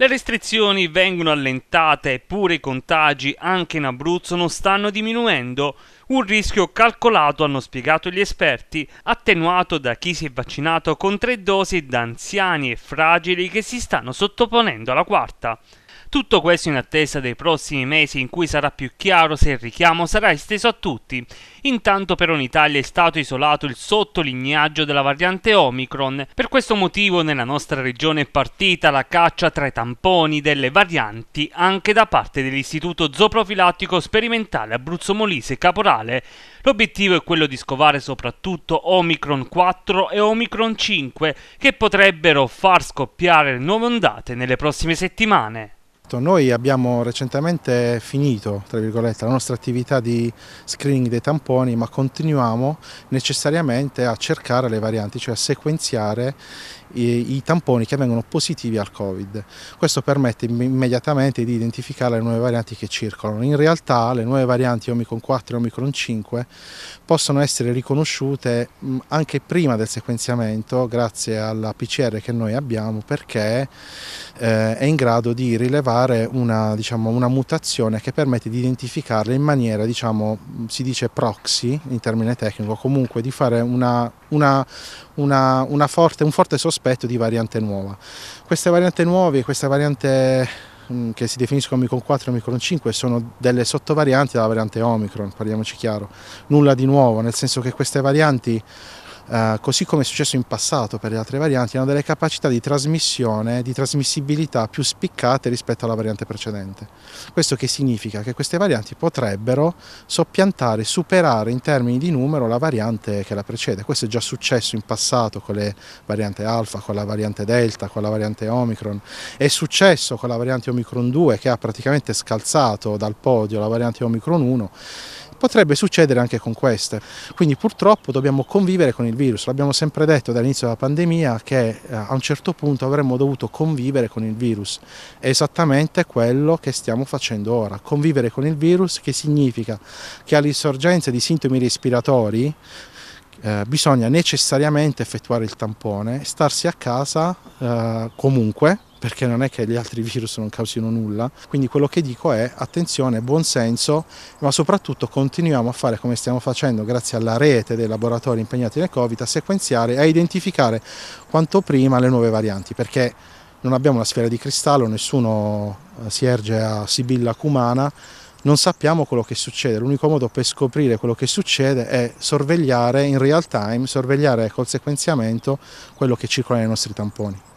Le restrizioni vengono allentate eppure i contagi anche in Abruzzo non stanno diminuendo, un rischio calcolato, hanno spiegato gli esperti, attenuato da chi si è vaccinato con tre dosi da anziani e fragili che si stanno sottoponendo alla quarta. Tutto questo in attesa dei prossimi mesi in cui sarà più chiaro se il richiamo sarà esteso a tutti. Intanto però in Italia è stato isolato il sottolignaggio della variante Omicron. Per questo motivo nella nostra regione è partita la caccia tra i tamponi delle varianti anche da parte dell'Istituto Zooprofilattico Sperimentale Abruzzo Molise Caporale. L'obiettivo è quello di scovare soprattutto Omicron 4 e Omicron 5 che potrebbero far scoppiare nuove ondate nelle prossime settimane. Esatto, noi abbiamo recentemente finito la nostra attività di screening dei tamponi ma continuiamo necessariamente a cercare le varianti, cioè a sequenziare i, i tamponi che vengono positivi al Covid. Questo permette immediatamente di identificare le nuove varianti che circolano. In realtà le nuove varianti Omicron 4 e Omicron 5 possono essere riconosciute anche prima del sequenziamento grazie alla PCR che noi abbiamo perché eh, è in grado di rilevare una, diciamo, una mutazione che permette di identificarle in maniera, diciamo, si dice proxy in termine tecnico, comunque di fare una, una, una forte, un forte sospetto aspetto di variante nuova. Queste varianti nuove, queste variante mm, che si definiscono Omicron 4 e Omicron 5 sono delle sottovarianti della variante Omicron, parliamoci chiaro, nulla di nuovo, nel senso che queste varianti eh, così come è successo in passato per le altre varianti, hanno delle capacità di trasmissione, di trasmissibilità più spiccate rispetto alla variante precedente. Questo che significa che queste varianti potrebbero soppiantare, superare in termini di numero la variante che la precede. Questo è già successo in passato con le variante alfa, con la variante delta, con la variante omicron. È successo con la variante omicron 2 che ha praticamente scalzato dal podio la variante omicron 1 Potrebbe succedere anche con queste, quindi purtroppo dobbiamo convivere con il virus, l'abbiamo sempre detto dall'inizio della pandemia che eh, a un certo punto avremmo dovuto convivere con il virus, è esattamente quello che stiamo facendo ora, convivere con il virus che significa che all'insorgenza di sintomi respiratori eh, bisogna necessariamente effettuare il tampone, starsi a casa eh, comunque perché non è che gli altri virus non causino nulla. Quindi quello che dico è attenzione, buonsenso, ma soprattutto continuiamo a fare come stiamo facendo grazie alla rete dei laboratori impegnati nel Covid, a sequenziare e a identificare quanto prima le nuove varianti, perché non abbiamo la sfera di cristallo, nessuno eh, si erge a Sibilla Cumana, non sappiamo quello che succede, l'unico modo per scoprire quello che succede è sorvegliare in real time, sorvegliare col sequenziamento quello che circola nei nostri tamponi.